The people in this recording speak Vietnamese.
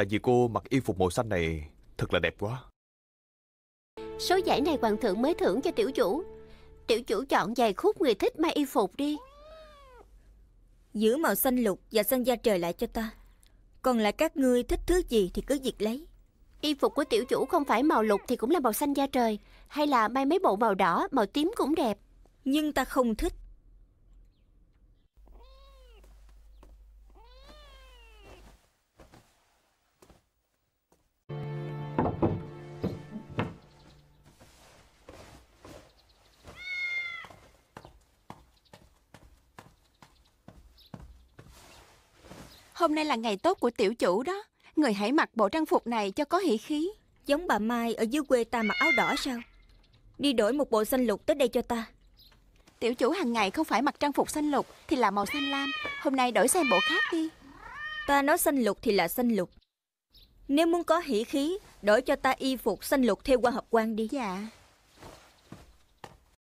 Tại vì cô mặc y phục màu xanh này Thật là đẹp quá Số giải này hoàng thượng mới thưởng cho tiểu chủ Tiểu chủ chọn vài khúc người thích may y phục đi Giữ màu xanh lục và xanh da trời lại cho ta Còn lại các ngươi thích thứ gì thì cứ việc lấy Y phục của tiểu chủ không phải màu lục thì cũng là màu xanh da trời Hay là may mấy bộ màu đỏ, màu tím cũng đẹp Nhưng ta không thích Hôm nay là ngày tốt của tiểu chủ đó Người hãy mặc bộ trang phục này cho có hỷ khí Giống bà Mai ở dưới quê ta mặc áo đỏ sao Đi đổi một bộ xanh lục tới đây cho ta Tiểu chủ hàng ngày không phải mặc trang phục xanh lục Thì là màu xanh lam Hôm nay đổi sang bộ khác đi Ta nói xanh lục thì là xanh lục Nếu muốn có hỷ khí Đổi cho ta y phục xanh lục theo qua hợp quan đi Dạ